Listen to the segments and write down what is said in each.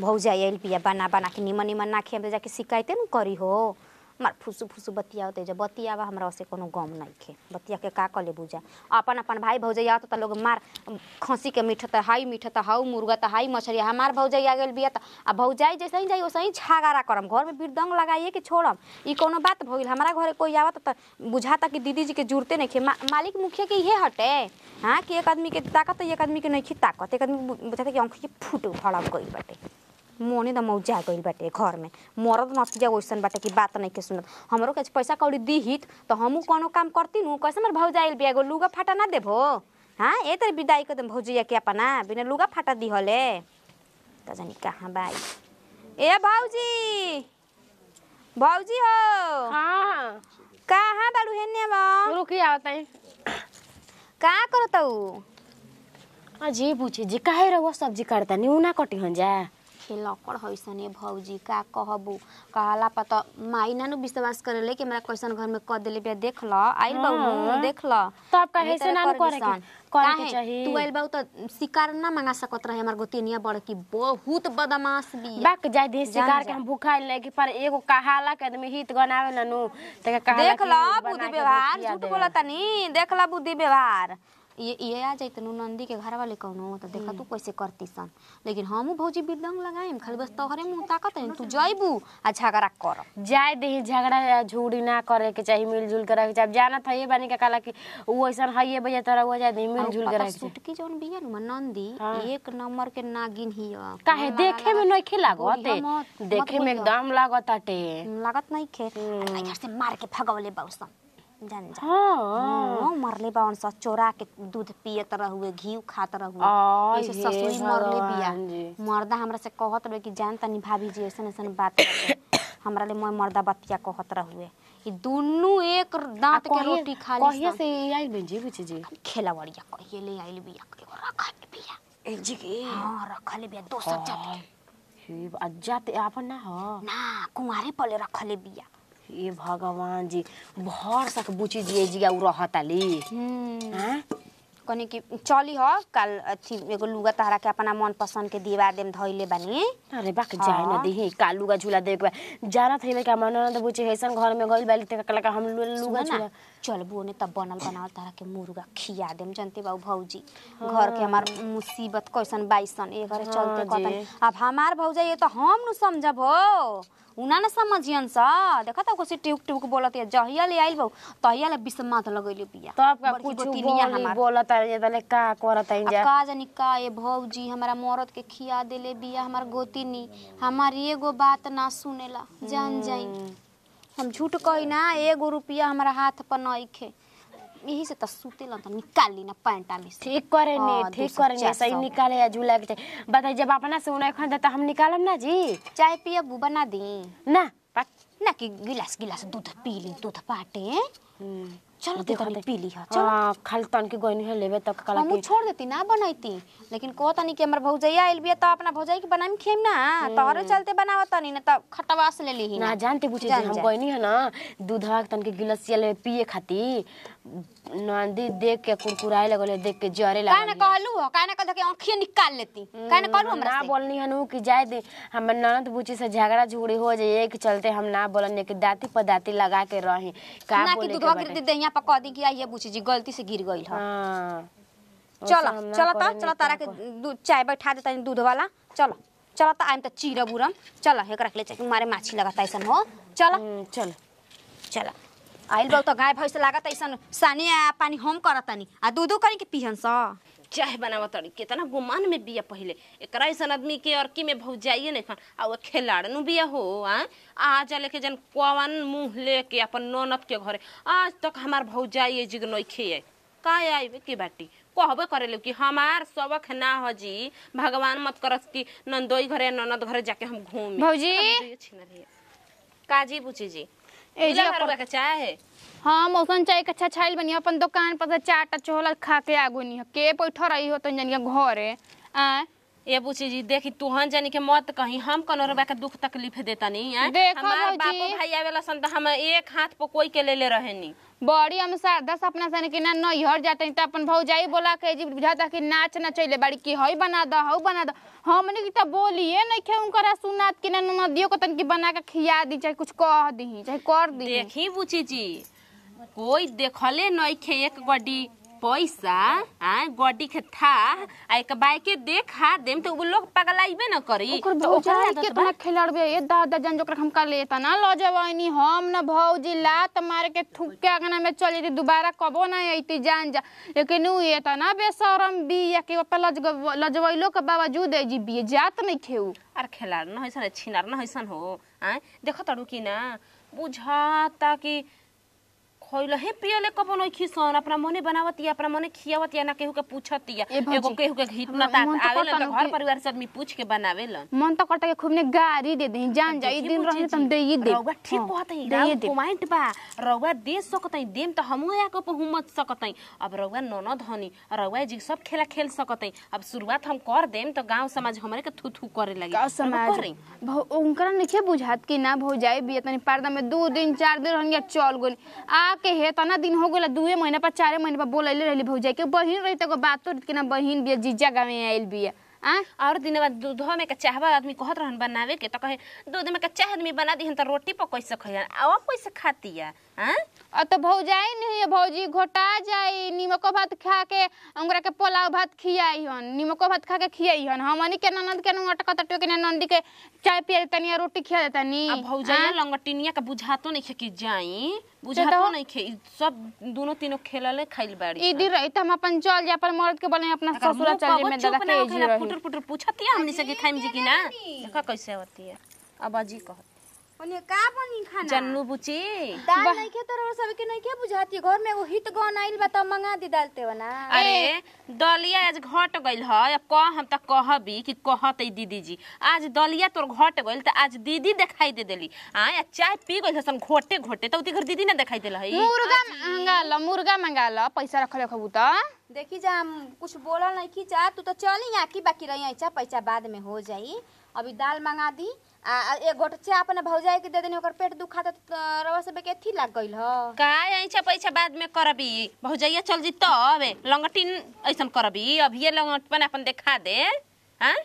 भौजा L पिया बना बना के निमन निमन ना खेम जाके शिकायते न करी हो मार बतिया फुसू बतियाते बतिया बा हमरा से कोनो गम नहीं खे बतिया के का कले बुझा अपन अपन भाई भौजैया त लोग मार खंसी के मीठत हाई मीठत हाउ मुर्गा त हाई मछरी हमार आ गेल बिया त आ भौजाई जैसे ही जाई वैसे ही छागारा करम घर में बिरदंग लगाइए कि छोड़म ई कोनो बात भइल हमरा घरे कोई आवत त बुझाता कि दीदी जी के जुड़ते नहीं खे मालिक मुखिया के इहे हटे हाँ कि एक आदमी के ताकत एक आदमी के नहीं खी ताकत एक आदमी बुझाता कि आँख के फूट फड़ा गई बाटे मोने तो मौजा गई बाटे घर में मरद नतिजा वैसन बाटे कि बात नहीं के सुनत हमारो के पैसा कौड़ी दीहित तो हम कोनो काम करती नू कैसे हमारे भौजा आयल बिया लुगा फाटा ना देबो हाँ ये तरह विदाई कर भौजैया के अपना बिना लुगा फाटा दी हले तो जानी कहाँ बाई ए भौजी भौजी हो हाँ। कहाँ बालू हेने बा रुकी आवताई का पूछे जी काहे रहो सब्जी काटता नहीं ऊना कटी हन जा देखे लफड़ हईसने भौजी का कहबू कहला पर तो, माई नानू विश्वास करेले कि हमरा कैसन घर में क देले बिया देख ल आइल बाऊ हम्म। देख ल तो तू आइल बाऊ तो शिकार ना मांगा सकत रहे हमर गोतिनिया बड़की बहुत बदमाश भी बाक जाय दे शिकार के हम भूखा नहीं कि पर एगो कहाला के आदमी हित गनावे नानू त कहाला देख ल बुद्धि व्यवहार झूठ बोलता नहीं देख ल बुद्धि व्यवहार ये ये आ जाए तो नंदी के घर वाले कौनो तो देखा हम्म। तू कैसे करती सन लेकिन हम हाँ, भौजी बिदंग लगाए खाली बस तोहरे मुँह ताकत है तू जइबू आ झगड़ा कर जाए दे झगड़ा झूड़ी ना करे के चाहे मिलजुल के के अब जाना था ये बानी का काला कि वो ऐसा हइए भैया तोरा वो जाए मिलजुल के तो के सुटकी जोन है ना नंदी हाँ। एक नंबर के नागिन ही काहे देखे में नहीं खे लागत देखे में एकदम लागत हटे लागत नहीं खे हम्म। इधर से मार के भगवले बाउसन जान जा हाँ। हाँ, मरले बावन सा चोरा के दूध पियत रहुए घी खात रहुए ऐसे ससुरी मरले बिया मर्दा हमरा से कहत रहे कि जान तनी भाभी जी ऐसन ऐसन बात हमरा ले मोय मर्दा बतिया कहत रहुए ई दुनु एक दांत के रोटी खा ले कहिए से आइल बे बेंजी बुझी जी खेलावड़िया कहिए ले आइल बिया के रखा ले बिया ए जी के हां रखा ले बिया दोसर जात के जात आपन ना हो ना कुंवारे पले रखल बिया ये भगवान जी भर बुझी बुझिए जी रहताली हम्म। हाँ? कनी कि चली हो कल अथी एगो लुगा तहरा के अपना मन पसंद के दिवा देम धइले बानी अरे बाक हाँ। जाए ना देही का लुगा झूला देख बा जाना थई के मन ना बुझे हसन घर में गइल बाली त कला का हम लुगा झूला चल बोने तब बनल बनावल तहरा के मुर्गा खिया देम जनते बाबू भौजी हाँ। घर के हमार मुसीबत कैसन बाइसन ए घरे चलते कतन अब हमार भौजा ये तो हम न समझब हो उना ना समझियन सा देखा तो कुछ ट्यूक ट्यूक बोलत है जहिया ले आइल बहु तहिया ले बिसमात लगैले पिया तब का कुछ दुनिया बोली बोलत है तने का करत है जा का जानी का ए भौजी हमरा मोरत के खिया देले बिया हमर गोतिनी हमर एगो बात ना सुनेला जान जाई हम्म। हम झूठ कहिना एगो रुपया हमरा हाथ पर नइखे यही से त सुतेला त निकाल लिना पैंटा में ठीक करे ने ठीक करे ने सही निकाले या झूला के बताई जब अपना से उन्हें खंदा त हम निकालम ना जी चाय पिए बू बना दी ना ना कि गिलास गिलास दूध पी ली दूध पाटे हम्म. चलो देखो पी ली हां चलो खाली तन के गोइन है लेबे तक कला हम छोड़ देती ना बनाईती लेकिन को तनी के हमर भौजैया आइल बिया त अपना भौजाई के बनाई खेम ना तोरे हम्म. चलते बनाव तनी ना त तो खटवास ले लीही ना जानते बुझे हम गोइनी है ना दूधवा तन के गिलास ले पिए खाती नंदी देख के कुरकुराए लगले देख के जरे लगले काने कहलु हो काने कह कहल के आंखिए निकाल लेती काने कहलु हमरा ना बोलनी हनु कि जाय दे हम ननद बुची से झगड़ा झूड़ी हो जाए एक चलते हम ना बोलन के दाती पर दाती लगा के रही का बोले ना कि दुधवा गिर दे दहिया पर कह दी कि आइए बुची जी गलती से गिर गइल हां चलो चलो त तो, चलो तारा के चाय बैठा दे तनी दूध वाला चलो चलो त तो आइम त तो चीरा बुरम चलो एकरा के ले मारे माछी लगाता ऐसन हो चलो हम्म, चलो चलो आइल बा तो गाय भैंस लागत ऐसा सानी आ पानी हम करतानी आ दूध करी के पिहन सा चाय बनावत रही कितना गुमान में बिया पहले एकरा ऐसा आदमी के अर्की में भौजाइए नहीं खान आ वो खिलाड़नू बिया हो आ आज लेके जन कवन मुंह लेके अपन ननद के घरे आज तक हमार भौजाइए जिग नहीं खिए का आइबे की बाटी कहबे करेलू कि हमार सबक ना हो जी भगवान मत करत कि नंदोई घरे ननद घरे जाके हम घूम भौजी तो काजी पूछी जी हाँ मौसम चाय कच्चा छाइल बनी अपन दुकान पर चाटा चोला खा के आगो नहीं के पैठो रही हो तो जनिया घर है आ ये बुची जी देखी तुहन जानी के मौत कहीं हम कनो कनोरबा के दुख तकलीफ देता नहीं है देखो हमार बापो भाई आवेला सन हम एक हाथ पर कोई के ले ले रहेनी बड़ी हम सा दस अपना सन के ना नैहर जाते त तो अपन भौ जाई बोला के जी बुझाता कि नाच ना चले बड़ी की होई बना द हऊ बना द हमने की त तो बोलिए नहीं के उनकरा सुनात कि ना नदियो को तन की बना के खिया दी चाहे कुछ कह दी चाहे कर दी देखी बुची जी कोई देखले नहीं खे एक गड्डी पैसा आ गड्डी के था आ एक बाइक के देखा देम तो वो लोग पगलाइबे ना करी तो ओकरा कितना खिलाड़बे ए दादा जन जोकर हम का लेता ना ल जवानी हम ना भौजी ला मार के थुक के अगना में चली थी दोबारा कबो ना आईती जान जा लेकिन उ ये ता ना बेशरम बी या के लज लजवैलो के बावजूद है जी बी जात नहीं खेऊ अरे खिलाड़ न होइसन छिनार न होइसन हो आ देखत तड़ू की ना बुझाता कि खोइल हे पियले कब नहीं खिसन अपना मने बनावत अपना मने खियावत ना केहू के पूछत या एगो केहू के ना ता आवे तो घर परिवार से आदमी पूछ के बनावेलन मन तो कटा खूब ने गाड़ी दे दही जान जा ई दिन रहे तुम दे ई हाँ, दे रउवा ठीक कहत ही राव पॉइंट बा रउवा दे सकत ही देम त हमहु या को हुमत सकत ही अब रउवा ननद हनी रउवा जी सब खेला खेल सकत ही अब शुरुआत हम कर देम त गांव समाज हमरे के थू थू करे लगे गांव समाज बहु उनकरा नखे बुझात कि ना भौ जाए बिया पारदा में दो दिन चार दिन रहन या चल गोली आ के हे तना दिन हो गया दुए महीना पर चारे महीना पर बोल रही भौजाई के बहन रही तो बात तो के ना बहन बिया जीजा गाँव में आयल बिया और दिन बाद दूधवा में चाह आदमी कहत रहन बनावे के तो कहे दूध में का चाह आदमी बना दी तो रोटी पर कैसे खैन अब कैसे खाती है हाँ? तो भौजाई नहीं भौजी घोटा जाए नीमको भात खा के उनकरा के पोलाव भात खियाई हन नीमको भात खा के खियाई हन हमनी के ननद के नटक तटियो के नंदी के चाय पिया तनी रोटी खिया देता नी अब भौजाई हाँ? लंगटिनिया के बुझातो नहीं तो खे कि जाई बुझातो नहीं खे सब दोनों तीनों खेलले खाइल बाड़ी ई दिन रहित हम अपन चल जा पर मर्द के बोले अपना ससुरा चल में दादा के जी रही फुटर फुटर पूछतिया हमनी से के खाइम जी की ना देखा कैसे होती है अब आजी कहत ओने का बनी खाना जन्नू बुची दाल नै के तोरा सब के नै के बुझाती घर में वो हित गन आइल बा त मंगा दे डालते वना अरे दलिया आज घट गइल ह अब कह हम त कहबी कि कहत दीदी जी आज दलिया तोर घट गइल त आज दीदी दिखाई दे देली आ या चाय पी गइल हम घोटे घोटे त उती घर दीदी ने दिखाई देल हई मुर्गा मंगा ल मुर्गा मंगा ल पैसा रख ले खबू त देखी जा कुछ बोलल नै कि जा तू त चली कि बाकी रही ऐसा पैसा बाद में हो जाई अभी दाल मंगा दी आ एक गोटचा अपने भौजा के दे देनी ओकर पेट दुखा त रवा से बेके थी लाग गइल ह का ऐसा पैसा बाद में करबी भौजैया चल जी तब लंगटिन ऐसन करबी अभिए लंगटपन अपन देखा दे हां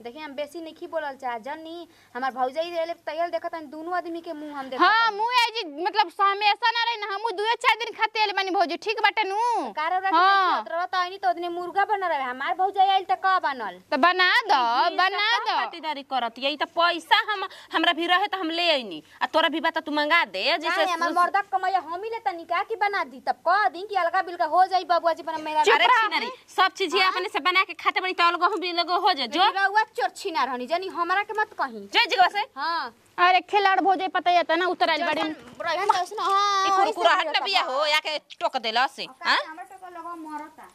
देखिए हम बेसी नहीं बोलल चाह जनी हमार भौजाई रहले तैयल देखत हन दोनों आदमी के मुंह हम देखत हां मुंह है जी मतलब हमेशा ना रहे ना हम दो चार दिन खाते आले बनी भौजी ठीक बाटे नु कार रख हां तरह त आनी तो ओदने मुर्गा बन रहे हमार भौजाई आइल त का बनल त बना दो बना दो पाटीदारी करत यही त पैसा हम हमरा भी रहे त हम ले आइनी आ तोरा भी बात तू मंगा दे जैसे हमर मर्दा कमैया हम ही ले तनी का की बना दी तब कह दी कि अलगा बिलका हो जाई बाबूजी पर मेरा अरे सब चीज हाँ। अपने से बना के खाते बनी त अलगो भी लगो हो जा जो चोर छीना रहनी जानी हमरा के मत कहीं जय जगह से हां अरे खिलाड़ भोजे पता हाँ, जाता ना उतर बड़े रहन हां कुरकुरा हट बिया हो या के टोक देला से हां हमरा टोक लगो मरता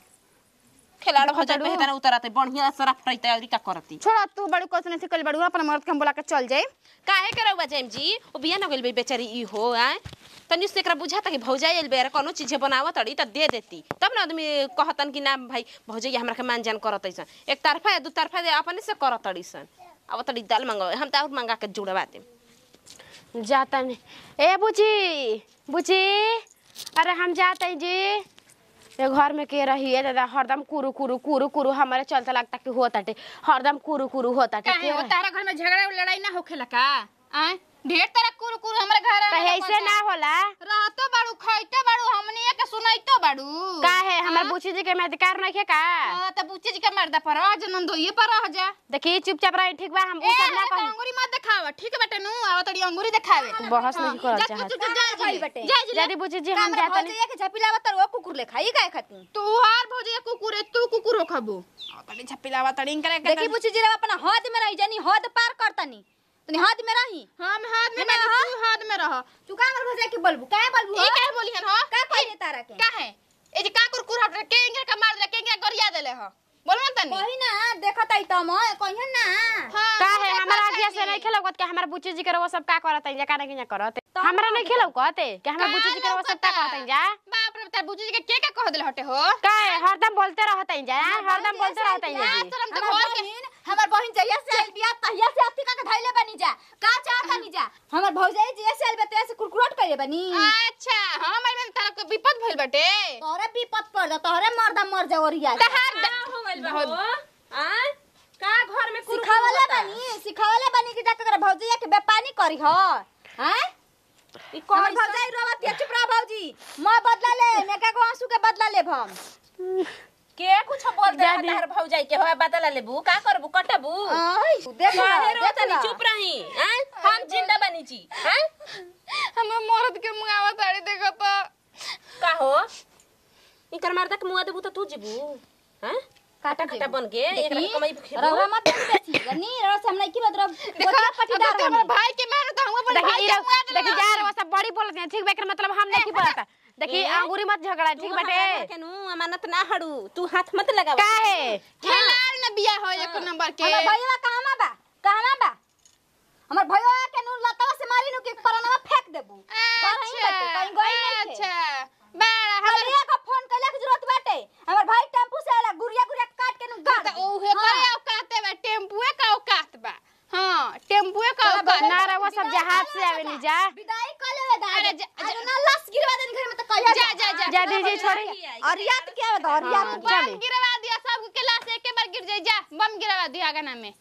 खिलाड़ बढ़िया रहते और का करती छोड़ा तू से कल बड़ू अपन मर्द के हम बोला के चल जाए काहे जी ओ बिया न गेल बेचारी ई हो आ तनी से बुझा कि भौजा कोनो चीज बनावा तड़ी त दे देती तब आदमी कहतन कि ना भाई हमरा के मान जान करत एक तरफा या दू तरफा अपने से करत तड़ी सन अब तड़ी दाल हम त और के जुड़वा दे ए बुची बुची अरे हम जाते जी ये घर में के रही है दादा हरदम कुरु कुरु कुरु कुरु हमारे चलता लगता कि होता हरदम कुरु कुरु होता घर में झगड़ा लड़ाई ना होखेला का आए ढेर तरह कुरकुर हमरे घर में ऐसे ना होला रहतो बाड़ू खइतो बाड़ू हमनी के सुनाइतो बाड़ू का है हमर हाँ? बुची जी के में अधिकार नहीं है का हां त बुची जी के मर्दा पर आज नंदो ये पर रह जा देखी चुपचाप रह ठीक बा हम सब ना कहू अंगूरी मत दिखाव ठीक बेटे नु आव तड़ी अंगूरी दिखावे बहस हाँ, नहीं करत चाहत जा भाई बेटे यदि बुची जी हम जात नहीं एक झपिलावा तर वो कुकुर ले खाई काहे खाती तू हार भोजे कुकुर तू कुकुर खाबो तड़ी झपिलावा तड़ी करे देखी बुची जी अपना हद में रह जानी हद पार करतनी तने हाथ में रही हां मैं हाथ में ना तो तू हाथ में रहा तू का हमर भजा के बलबू काहे बलबू ई काहे बोली हो का कहले तारा के का है ए जे का कुरकुर हट के इंगे का मार दे के इंगे गरिया देले ह हाँ। बोल ना तनी कहि ना देखत आई तम कहि ना का हाँ, है हमरा आगे से नहीं खेलौकत के हमरा बुची जी के सब का करत आई जका नहीं करत हमरा नहीं खेलौ खेलौकत के हमरा बुची जी के सब का करत आई जा बाप रे तार बुची जी के के का कह देले हटे हो का है हरदम बोलते रहत आई जा हरदम बोलते रहत आई जा तो खोल के हमर बहिन जइया से आइल बिया तहिया से अति का धइले बनी जा का चाह तनी जा हमर भौजाई जइया से आइल बे से कुरकुरोट करे बनी अच्छा हमर में तारा के विपद भइल बटे तोरे विपद पड़ जा तोरे मरदा मर जा ओरिया तहार हो भइल बा आ का घर में सिखावले बनी सिखावले बनी कि जाके तोरा भौजाई के बेपानी करी हो हैं ई कौन भौजाई रोवत चुप रह भौजी मैं बदला ले मैं का आंसू के बदला ले हम हम्म। के कुछ बोल दे हर भौजाई के होय बदला लेबू का करबू कटबू देख रे रोतनी चुप रही हां हम जिंदा बनी छी हां हम मरद के मुआवा ताड़ी देखो तो का हो इकर मार तक मुआ देबू तो तू जीबू हां काटा काटा बन के एकरा कमाई रवा मत बेची गनी रवा से हम नहीं की बदरब गोटिया पटीदार हमर भाई के मारे त हम बड़ी भाई के मुआ दे देखि जा रवा सब बड़ी बोल गए ठीक बे मतलब हम नहीं की बोलता देखिए अंगूरी मत झगड़ा ठीक बटे अमानत ना हड़ू तू हाथ मत लगा का है हाँ। खेलार न बिया हो एक हाँ। नंबर के हमर भैया कहवा बा कहवा बा हमर भैया के नु अरियात क्या बताओ अरियात बम गिरवा दिया सब क्लास एक बार गिर जाए जा बम गिरवा दिया गाना में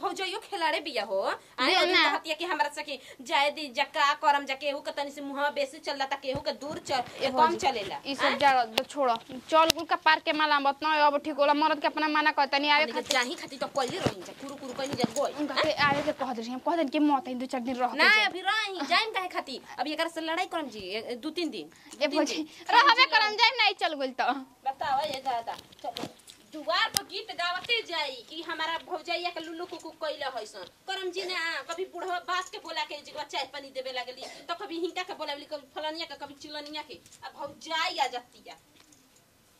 भौजाइयो खिलाड़े बिया हो आए हतिया के हमरा सके जाय दी जका करम जके हु कतनी से मुहा बेसी चलला तक केहू के दूर चल कम चलेला ई सब जा छोड़ो चल गुल का पार के माला मत न अब ठीक होला मरद के अपना माना कहता आवे खाती चाही खाती तो पहिले रही जा कुरु कुरु कइले जा गोई उनका के आवे के कह दे हम कह दे कि मत दो चार दिन रह ना अभी रही जाइम काहे खाती अब एकर से लड़ाई करम जी दो तीन दिन ए भौजी रहबे करम जाइम नहीं चल गुल तो बताओ ये दादा चल दुआर पर गीत गावते जाई कि हमारा भौजाइया के लुल्लू कुकु कइला हइसन करम जी ना कभी बूढ़वा बास के बोला के जिकवा चाय पानी देवे लागली तो कभी हिंका के बोलावली कभी फलनिया के कभी चिलनिया के अब भौजाई आ जाती